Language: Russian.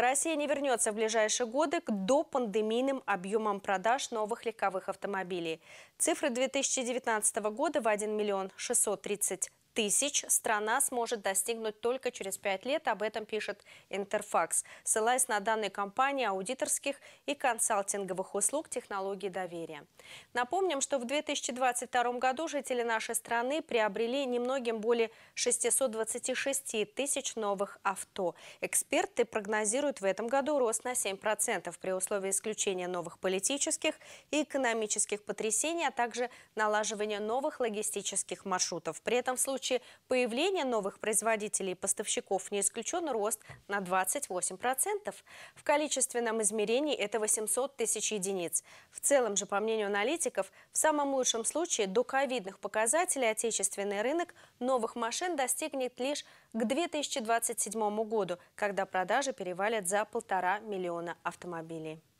Россия не вернется в ближайшие годы к допандемийным объемам продаж новых легковых автомобилей. Цифры 2019 года в 1 миллион 630 тысяч страна сможет достигнуть только через пять лет. Об этом пишет Интерфакс, ссылаясь на данные компании аудиторских и консалтинговых услуг технологий доверия. Напомним, что в 2022 году жители нашей страны приобрели немногим более 626 тысяч новых авто. Эксперты прогнозируют в этом году рост на 7% при условии исключения новых политических и экономических потрясений, а также налаживания новых логистических маршрутов. При этом в случае случае появления новых производителей и поставщиков не исключен рост на 28%. В количественном измерении это 800 тысяч единиц. В целом же, по мнению аналитиков, в самом лучшем случае до ковидных показателей отечественный рынок новых машин достигнет лишь к 2027 году, когда продажи перевалят за полтора миллиона автомобилей.